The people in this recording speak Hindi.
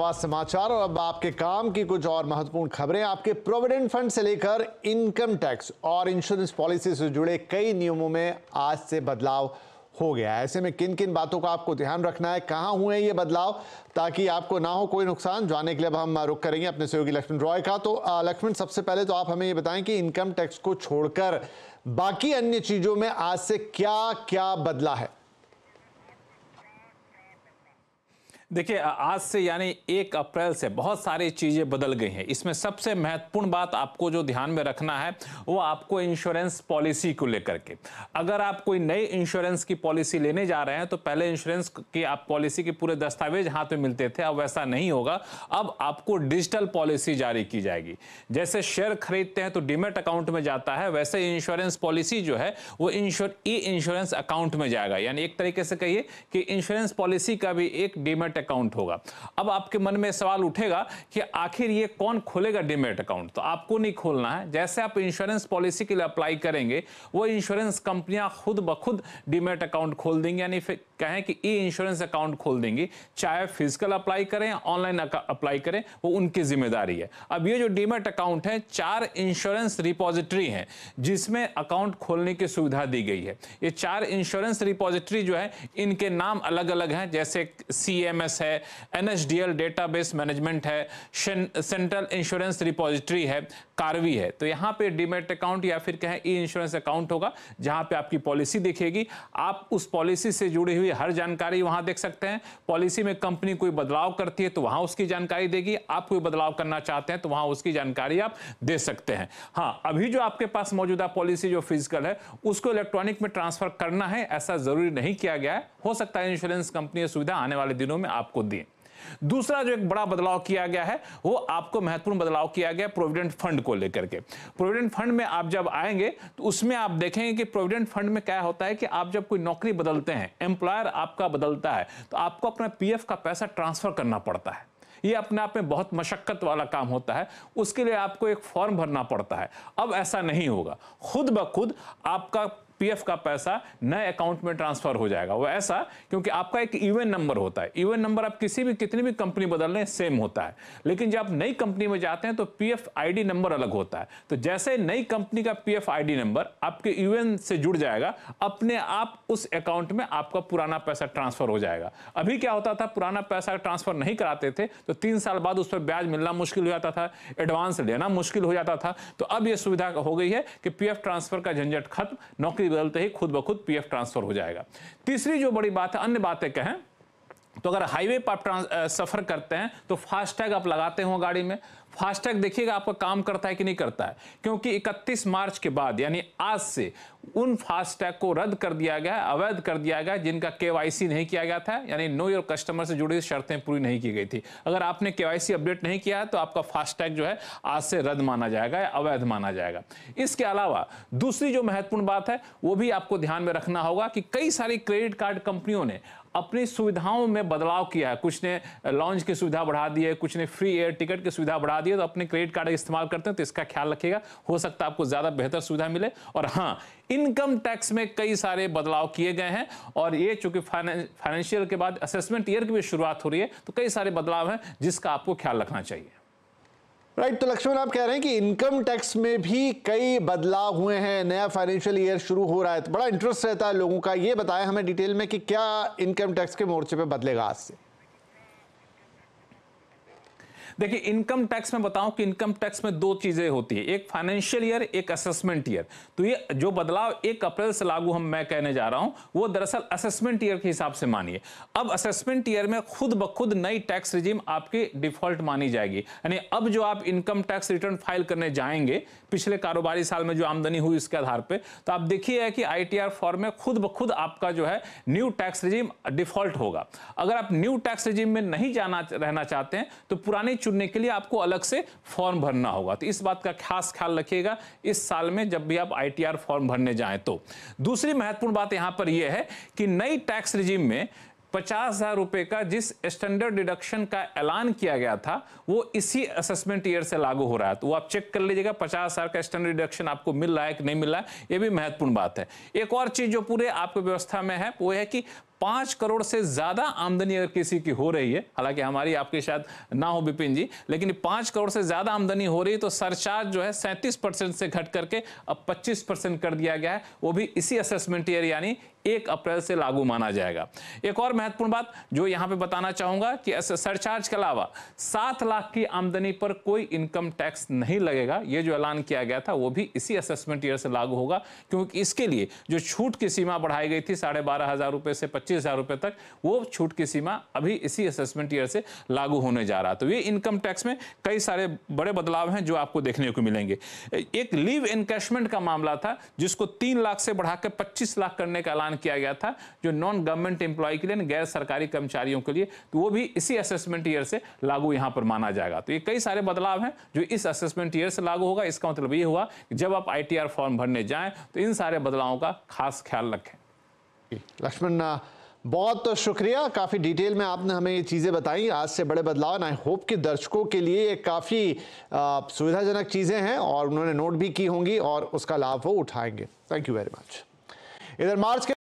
समाचार और अब आपके काम की कुछ और महत्वपूर्ण खबरें आपके प्रोविडेंट फंड से लेकर इनकम टैक्स और इंश्योरेंस पॉलिसी से जुड़े कई नियमों में आज से बदलाव हो गया ऐसे में किन किन बातों का आपको ध्यान रखना है कहाँ हुए ये बदलाव ताकि आपको ना हो कोई नुकसान जाने के लिए अब हम रुक करेंगे अपने सहयोगी लक्ष्मण रॉय का तो लक्ष्मण सबसे पहले तो आप हमें ये बताएं कि इनकम टैक्स को छोड़कर बाकी अन्य चीजों में आज से क्या क्या बदला है देखिए आज से यानी एक अप्रैल से बहुत सारी चीज़ें बदल गई हैं इसमें सबसे महत्वपूर्ण बात आपको जो ध्यान में रखना है वो आपको इंश्योरेंस पॉलिसी को लेकर के अगर आप कोई नई इंश्योरेंस की पॉलिसी लेने जा रहे हैं तो पहले इंश्योरेंस की आप पॉलिसी के पूरे दस्तावेज हाथ में मिलते थे अब वैसा नहीं होगा अब आपको डिजिटल पॉलिसी जारी की जाएगी जैसे शेयर खरीदते हैं तो डिमेट अकाउंट में जाता है वैसे इंश्योरेंस पॉलिसी जो है वो इंश्योर ई इंश्योरेंस अकाउंट में जाएगा यानी एक तरीके से कहिए कि इंश्योरेंस पॉलिसी का भी एक डिमेट अकाउंट होगा अब आपके मन में सवाल उठेगा कि आखिर ये कौन खोलेगा डीमेट अकाउंट तो आपको नहीं खोलना है जैसे आप इंश्योरेंस पॉलिसी के लिए अप्लाई करेंगे वो इंश्योरेंस कंपनियां खुद ब खुद डीमेट अकाउंट खोल देंगे यानी फिर कहें कि ई इंश्योरेंस अकाउंट खोल देंगी चाहे फिजिकल अप्लाई करें या ऑनलाइन अप्लाई करें वो उनकी जिम्मेदारी है अब ये जो डीमेट अकाउंट है चार इंश्योरेंस रिपोजिटरी हैं जिसमें अकाउंट खोलने की सुविधा दी गई है ये चार इंश्योरेंस रिपोजिटरी जो है इनके नाम अलग अलग हैं जैसे सी एस है N S D L database management है सेंट्रल इंश्योरेंस रिपोजिटरी है सत्तारहवीं है तो यहां पे डीमेट अकाउंट या फिर कहें ई इंश्योरेंस अकाउंट होगा जहां पे आपकी पॉलिसी दिखेगी आप उस पॉलिसी से जुड़ी हुई हर जानकारी वहां देख सकते हैं पॉलिसी में कंपनी कोई बदलाव करती है तो वहां उसकी जानकारी देगी आप कोई बदलाव करना चाहते हैं तो वहां उसकी जानकारी आप दे सकते हैं हाँ अभी जो आपके पास मौजूदा पॉलिसी जो फिजिकल है उसको इलेक्ट्रॉनिक में ट्रांसफर करना है ऐसा जरूरी नहीं किया गया है हो सकता है इंश्योरेंस कंपनी सुविधा आने वाले दिनों में आपको दें दूसरा जो एक बड़ा बदलाव किया गया है वो आपको महत्वपूर्ण बदलाव किया गया प्रोविडेंट फंड को लेकर के प्रोविडेंट फंड में आप जब आएंगे तो उसमें आप देखेंगे कि प्रोविडेंट फंड में क्या होता है कि आप जब कोई नौकरी बदलते हैं एम्प्लॉयर आपका बदलता है तो आपको अपना पी का पैसा ट्रांसफर करना पड़ता है ये अपने आप में बहुत मशक्क़त वाला काम होता है उसके लिए आपको एक फॉर्म भरना पड़ता है अब ऐसा नहीं होगा खुद ब खुद आपका पीएफ का पैसा नए अकाउंट में ट्रांसफर हो जाएगा वो ऐसा क्योंकि आपका एक इवन नंबर होता है इवन नंबर आप किसी भी कितनी भी कंपनी बदल रहे सेम होता है लेकिन जब आप नई कंपनी में जाते हैं तो पीएफ आईडी नंबर अलग होता है तो जैसे नई कंपनी का पीएफ आईडी नंबर आपके इवन से जुड़ जाएगा अपने आप उस अकाउंट में आपका पुराना पैसा ट्रांसफर हो जाएगा अभी क्या होता था पुराना पैसा ट्रांसफर नहीं कराते थे तो तीन साल बाद उस पर ब्याज मिलना मुश्किल हो जाता था एडवांस लेना मुश्किल हो जाता था तो अब यह सुविधा हो गई है कि पीएफ ट्रांसफर का झंझट खत्म नौकरी बदलते ही खुद ब खुद पीएफ ट्रांसफर हो जाएगा तीसरी जो बड़ी बात है अन्य बातें कहें तो अगर हाईवे पर आप सफ़र करते हैं तो फास्टैग आप लगाते हो गाड़ी में फास्टैग देखिएगा आपका काम करता है कि नहीं करता है क्योंकि 31 मार्च के बाद यानी आज से उन फास्टैग को रद्द कर दिया गया है अवैध कर दिया गया जिनका केवाईसी नहीं किया गया था यानी नो योर कस्टमर से जुड़ी शर्तें पूरी नहीं की गई थी अगर आपने केवाईसी अपडेट नहीं किया है तो आपका फास्टैग जो है आज से रद्द माना जाएगा या अवैध माना जाएगा इसके अलावा दूसरी जो महत्वपूर्ण बात है वो भी आपको ध्यान में रखना होगा कि कई सारी क्रेडिट कार्ड कंपनियों ने अपनी सुविधाओं में बदलाव किया है कुछ ने लॉन्च की सुविधा बढ़ा दी है कुछ ने फ्री एयर टिकट की सुविधा बढ़ा दी है तो अपने क्रेडिट कार्ड इस्तेमाल करते हैं तो इसका ख्याल रखिएगा हो सकता है आपको ज़्यादा बेहतर सुविधा मिले और हाँ इनकम टैक्स में कई सारे बदलाव किए गए हैं और ये चूंकि फाइनेंशियल के बाद असेसमेंट ईयर की भी शुरुआत हो रही है तो कई सारे बदलाव हैं जिसका आपको ख्याल रखना चाहिए राइट right, तो लक्ष्मण आप कह रहे हैं कि इनकम टैक्स में भी कई बदलाव हुए हैं नया फाइनेंशियल ईयर शुरू हो रहा है तो बड़ा इंटरेस्ट रहता है लोगों का ये बताएं हमें डिटेल में कि क्या इनकम टैक्स के मोर्चे पे बदलेगा आज से देखिए इनकम टैक्स में बताऊं कि इनकम टैक्स में दो चीजें होती है एक फाइनेंशियल ईयर एक असेसमेंट ईयर तो ये जो बदलाव एक अप्रैल से लागू हम मैं कहने जा रहा हूं वो दरअसल असेसमेंट ईयर के हिसाब से मानिए अब असेसमेंट ईयर में खुद ब खुद नई टैक्स रिजीम आपकी डिफॉल्ट मानी जाएगी यानी अब जो आप इनकम टैक्स रिटर्न फाइल करने जाएंगे पिछले कारोबारी साल में जो आमदनी हुई इसके आधार पर तो आप देखिए कि आई फॉर्म में खुद ब खुद आपका जो है न्यू टैक्स रिजीम डिफॉल्ट होगा अगर आप न्यू टैक्स रिजीम में नहीं जाना रहना चाहते हैं तो पुरानी चुनने के लिए आपको अलग से फॉर्म भरना होगा तो इस बात का खास ख्याल रखिएगा इस साल में जब भी आप आईटीआर फॉर्म भरने जाएं तो दूसरी महत्वपूर्ण बात यहां पर यह है कि नई टैक्स रिजीम में पचास हज़ार रुपये का जिस स्टैंडर्ड डिडक्शन का ऐलान किया गया था वो इसी असेसमेंट ईयर से लागू हो रहा है तो वो आप चेक कर लीजिएगा पचास हज़ार का स्टैंडर्ड डिडक्शन आपको मिल रहा है कि नहीं मिल रहा है ये भी महत्वपूर्ण बात है एक और चीज़ जो पूरे आपके व्यवस्था में है वो है कि पांच करोड़ से ज़्यादा आमदनी अगर किसी की हो रही है हालांकि हमारी आपके शायद ना हो बिपिन जी लेकिन पांच करोड़ से ज़्यादा आमदनी हो रही है तो सरचार्ज जो है सैंतीस परसेंट से घट करके अब पच्चीस परसेंट कर दिया गया है वो भी इसी असेसमेंट ईयर यानी एक अप्रैल से लागू माना जाएगा एक और महत्वपूर्ण बात जो यहां पे बताना चाहूंगा कि सरचार्ज के अलावा सात लाख की आमदनी पर कोई इनकम टैक्स नहीं लगेगा यह जो ऐलान किया गया था वो भी इसी असेसमेंट ईयर से लागू होगा क्योंकि इसके लिए जो छूट की सीमा बढ़ाई गई थी साढ़े बारह हज़ार रुपए से पच्चीस हज़ार रुपए तक वो छूट की सीमा अभी इसी असेसमेंट ईयर से लागू होने जा रहा तो ये इनकम टैक्स में कई सारे बड़े बदलाव हैं जो आपको देखने को मिलेंगे एक लीव इनकेशमेंट का मामला था जिसको तीन लाख से बढ़ाकर पच्चीस लाख करने का ऐलान निर्माण किया गया था जो नॉन गवर्नमेंट एम्प्लॉय के लिए गैर सरकारी कर्मचारियों के लिए तो वो भी इसी असेसमेंट ईयर से लागू यहाँ पर माना जाएगा तो ये कई सारे बदलाव हैं जो इस असेसमेंट ईयर से लागू होगा इसका मतलब ये हुआ कि जब आप आई फॉर्म भरने जाएँ तो इन सारे बदलावों का खास ख्याल रखें लक्ष्मण बहुत तो शुक्रिया काफ़ी डिटेल में आपने हमें ये चीज़ें बताई आज से बड़े बदलाव आई होप कि दर्शकों के लिए ये काफ़ी सुविधाजनक चीज़ें हैं और उन्होंने नोट भी की होंगी और उसका लाभ वो उठाएंगे थैंक यू वेरी मच इधर मार्च के